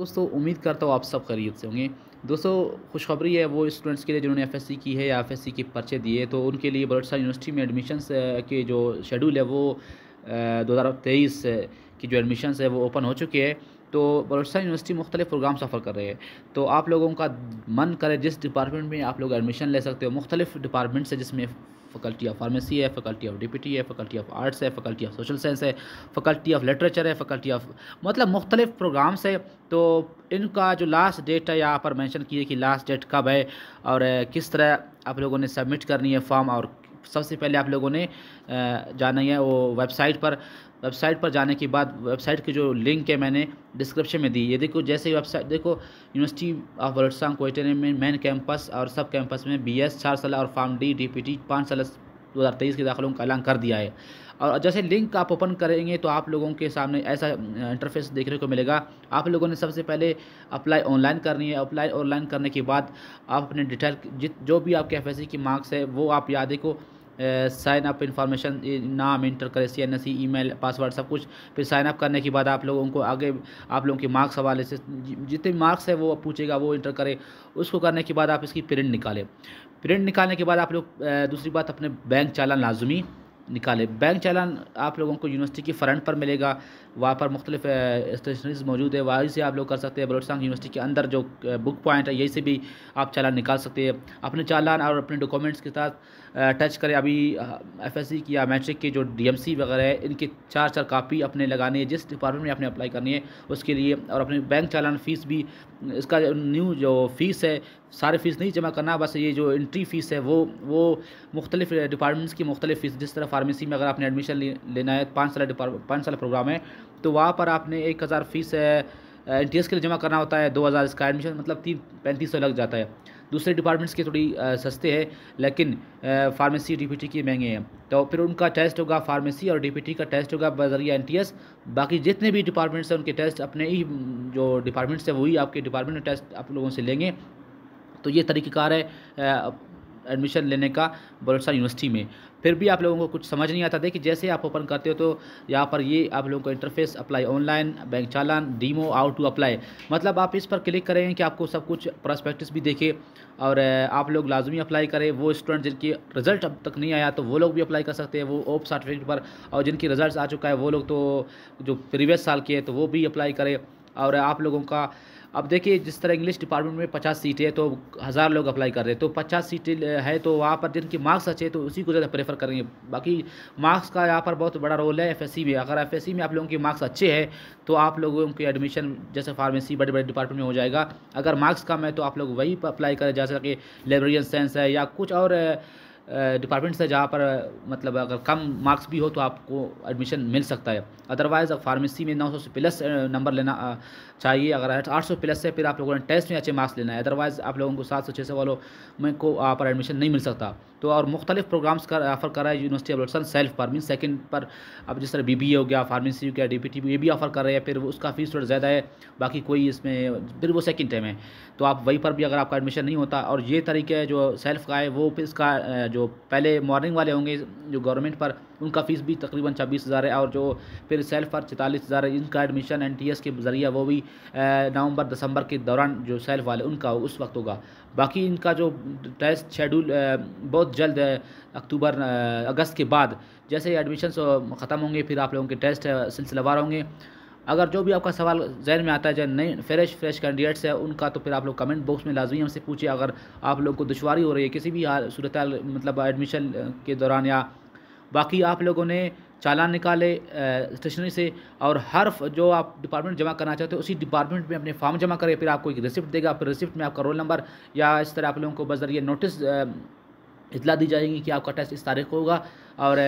दोस्तों उम्मीद करता हूँ आप सब खरीद से होंगे दोस्तों खुशखबरी है वो स्टूडेंट्स के लिए जिन्होंने एफ की है या एफ के पर्चे दिए तो उनके लिए बड़ोसा यूनिवर्सिटी में एडमिशन के जो शेड्यूल है वो दो हज़ार तेईस की जो एडमिशन है वो ओपन हो चुके हैं तो बलोचिस्तान यूनिवर्सिटी मुख्तलिफ प्रोग्राम्स ऑफर कर रही है तो आप लोगों का मन करे जिस डिपार्टमेंट में आप लोग एडमिशन ले सकते हो मुख्तलिफ डिपार्टमेंट्स है जिसमें फ़ैकल्टी ऑफ फार्मेसी है फैकल्टी ऑफ डिप्टी है फैकल्टी ऑफ आर्ट्स है फैकल्टी ऑफ सोशल साइंस है फैकल्टी ऑफ लिटरेचर है फैकल्टी ऑफ मतलब मुख्तलिफ प्रोग्राम्स है तो इनका जो लास्ट डेट है यहाँ पर मैंशन किए कि लास्ट डेट कब है और किस तरह आप लोगों ने सबमिट करनी है फॉर्म और सबसे पहले आप लोगों ने जाना है वो वेबसाइट पर वेबसाइट पर जाने के बाद वेबसाइट की जो लिंक है मैंने डिस्क्रिप्शन में दी ये देखो जैसे वेबसाइट देखो यूनिवर्सिटी ऑफ बलोचिस्तान कोयटन में मेन कैंपस और सब कैंपस में बी एस चार साल और pharm D D P T पाँच साल दो हज़ार तेईस के दाखिलों का ऐलान कर दिया है और जैसे लिंक आप ओपन करेंगे तो आप लोगों के सामने ऐसा इंटरफेस देखने को मिलेगा आप लोगों ने सबसे पहले अप्लाई ऑनलाइन करनी है अप्लाई ऑनलाइन करने के बाद आप अपने डिटेल जो भी आपके एफ की मार्क्स है वो आप यादें को साइन अप इन्फॉर्मेशन नाम इंटर करेंसी एन ईमेल पासवर्ड सब कुछ फिर साइन अप करने के बाद आप लोगों को आगे आप लोगों के मार्क्स हवाले से जितने मार्क्स है वो पूछेगा वो इंटर करें उसको करने के बाद आप इसकी प्रिंट निकालें प्रिंट निकालने के बाद आप लोग दूसरी बात अपने बैंक चालान लाजमी निकाले बैंक चालान आप लोगों को यूनिवर्सिटी की फ्रंट पर मिलेगा वहाँ पर मुख्तलिफ स्टेशनरीज मौजूद है वहीं से आप लोग कर सकते हैं बलोचिस्तान यूनिवर्सिटी के अंदर जो बुक पॉइंट है यहीं से भी आप चालान निकाल सकते हैं अपने चालान और अपने डॉक्यूमेंट्स के साथ टच करें अभी एफ एस सी की या मैट्रिक की जो डी एम सी वगैरह है इनके चार चार कापी अपने लगानी है जिस डिपार्टमेंट में आपने अप्लाई करनी है उसके लिए और अपने बैंक चालान फ़ीस भी इसका न्यू जो फ़ीस है सारे फ़ीस नहीं जमा करना बस ये जो इंट्री फ़ीस है वो वो मुख्तलिफ डिपार्टमेंट्स की मुख्तलिफ फ़ीस जिस तरफ फार्मेसी में अगर आपने एडमिशन लेना है पाँच साल पाँच साल प्रोग्राम है तो वहाँ पर आपने एक हज़ार फीस एन टी एस के लिए जमा करना होता है दो हज़ार इसका एडमिशन मतलब तीन पैंतीस सौ लग जाता है दूसरे डिपार्टमेंट्स के थोड़ी सस्ते हैं लेकिन फार्मेसी डी पी टी के महंगे हैं तो फिर उनका टेस्ट होगा फार्मेसी और डी पी टी का टेस्ट होगा बजरिया एन टी एस बाकी जितने भी डिपार्टमेंट्स हैं उनके टेस्ट अपने ही जो डिपार्टमेंट्स हैं वही आपके डिपार्टमेंट टेस्ट आप लोगों से लेंगे तो ये तरीक़ेकार है एडमिशन लेने का बलोसा यूनिवर्सिटी में फिर भी आप लोगों को कुछ समझ नहीं आता देखिए जैसे आप ओपन करते हो तो यहाँ पर ये आप लोगों को इंटरफेस अप्लाई ऑनलाइन बैंक चालान डीमो आउट टू अप्लाई मतलब आप इस पर क्लिक करेंगे कि आपको सब कुछ प्रॉस्पेक्टिस भी देखे और आप लोग लाजमी अप्लाई करें वो स्टूडेंट जिनकी रिज़ल्ट अब तक नहीं आया तो वो लोग भी अप्लाई कर सकते हैं वो ओप सर्टिफिकेट पर और जिनकी रिज़ल्ट आ चुका है वो लोग तो जो प्रीवियस साल के हैं तो वो भी अप्लाई करें और आप लोगों का अब देखिए जिस तरह इंग्लिश डिपार्टमेंट में पचास सीटें हैं तो हज़ार लोग अप्लाई कर रहे हैं तो पचास सीटें है तो वहाँ पर जिनके मार्क्स अच्छे तो उसी को ज़्यादा प्रेफर करेंगे बाकी मार्क्स का यहाँ पर बहुत बड़ा रोल है एफ में अगर एफ में आप लोगों के मार्क्स अच्छे हैं तो आप लोगों के एडमिशन जैसे फार्मेसी बड़े बड़े डिपार्टमेंट में हो जाएगा अगर मार्क्स कम है तो आप लोग वही पर अप्लाई करें जैसा कि लाइब्रेरियन साइंस है या कुछ और डिपार्टमेंट्स है जहाँ पर मतलब अगर कम मार्क्स भी हो तो आपको एडमिशन मिल सकता है अदरवाइज़ फार्मेसी में 900 से प्लस नंबर लेना चाहिए अगर 800 प्लस है फिर आप लोगों ने टेस्ट में अच्छे मार्क्स लेना है अदरवाइज़ आप लोगों को सात सौ छः सौ वालों में को वहाँ पर एडमिशन नहीं मिल सकता तो और मुख्तलिफ प्रोग्राम्स का ऑफर कर रहा है यूनिवर्सिटी ऑफ लोटसन सेल्फ पर मीन सेकेंड पर अब जिस तरह बी बी ए हो गया फार्मेसी हो गया डी पी टी ये भी ऑफर कर रहे हैं फिर उसका फीस थोड़ा ज़्यादा है बाकी कोई इसमें फिर वो सेकेंड टाइम है तो आप वहीं पर भी अगर आपका एडमिशन नहीं होता और ये तरीक़े है जो सेल्फ का है वो फिर इसका जो पहले मॉर्निंग वाले होंगे जो गवर्नमेंट पर उनका फ़ीस भी तकरीबन छब्बीस हज़ार है और जो फिर सेल्फ पर चैतालीस हज़ार है इनका एडमिशन एन टी एस के ज़रिए वो भी नवंबर दिसंबर के दौरान जो सेल्फ वाले उनका उस वक्त होगा बाकी इनका जो टेस्ट शेड्यूल बहुत जल्द अक्टूबर अगस्त के बाद जैसे एडमिशन ख़त्म होंगे फिर आप लोगों के टेस्ट सिलसिलेवार होंगे अगर जो भी आपका सवाल जहन में आता है जो नए फ्रेश फ्रेश कैंडिडेट्स है उनका तो फिर आप लोग कमेंट बॉक्स में लाजमी हमसे पूछिए अगर आप लोग को दुशारी हो रही है किसी भी सूरत मतलब एडमिशन के दौरान या बाकी आप लोगों ने चालान निकाले स्टेशनरी से और हर जो आप डिपार्टमेंट जमा करना चाहते हो उसी डिपार्टमेंट में अपने फॉर्म जमा करें फिर आपको एक रिसिप्ट देगा फिर रिसिप्ट में आपका रोल नंबर या इस तरह आप लोगों को बजरिए नोटिस इतला दी जाएगी कि आपका टेस्ट इस तारीख को होगा और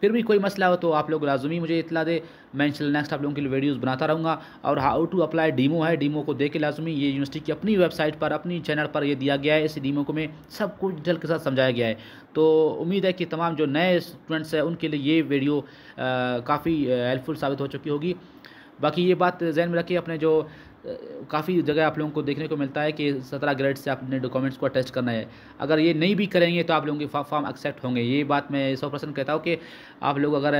फिर भी कोई मसला हो तो आप लोग लाजमी मुझे इतला दे मैं चल नेक्स्ट आप लोगों के लिए वीडियोज़ बनाता रहूँगा और हाउ टू अप्लाई डीमो है डीमो को दे के लाजमी ये यूनिवर्सिटी की अपनी वेबसाइट पर अपनी चैनल पर ये दिया गया है इस डीमो को में सब कुछ डिटेल के साथ समझाया गया है तो उम्मीद है कि तमाम जो नए स्टूडेंट्स हैं उनके लिए ये वीडियो काफ़ी हेल्पफुल साबित हो चुकी होगी बाकी ये बात जहन में रखिए अपने जो काफ़ी जगह आप लोगों को देखने को मिलता है कि सत्रह ग्रेड से आपने डॉक्यूमेंट्स को अटैच करना है अगर ये नहीं भी करेंगे तो आप लोगों के फॉर्म एक्सेप्ट होंगे ये बात मैं सौ परसेंट कहता हूँ कि आप लोग अगर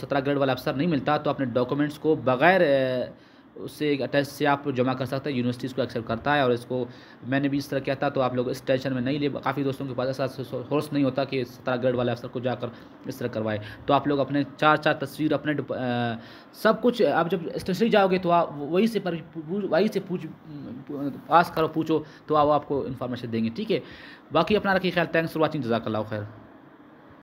सत्रह ग्रेड वाला अफसर नहीं मिलता तो अपने डॉक्यूमेंट्स को बगैर उससे एक अटैच से आप जमा कर सकते हैं यूनिवर्सिटी इसको एक्सेप्ट करता है और इसको मैंने भी इस तरह किया था तो आप लोग इस टेंशन में नहीं ले काफ़ी दोस्तों के पास ऐसा सोर्स नहीं होता कि सत्रह ग्रेड वाले अफसर को जाकर इस तरह करवाए तो आप लोग अपने चार चार तस्वीर अपने आ, सब कुछ आप जब स्टेशनरी जाओगे तो आप वहीं से पर वहीं से पूछ पास करो पूछो तो आप आपको इन्फॉर्मेशन देंगे ठीक है बाकी अपना रखिए ख्याल थैंक्स फॉर वॉचिंग जजाकल्ला खैर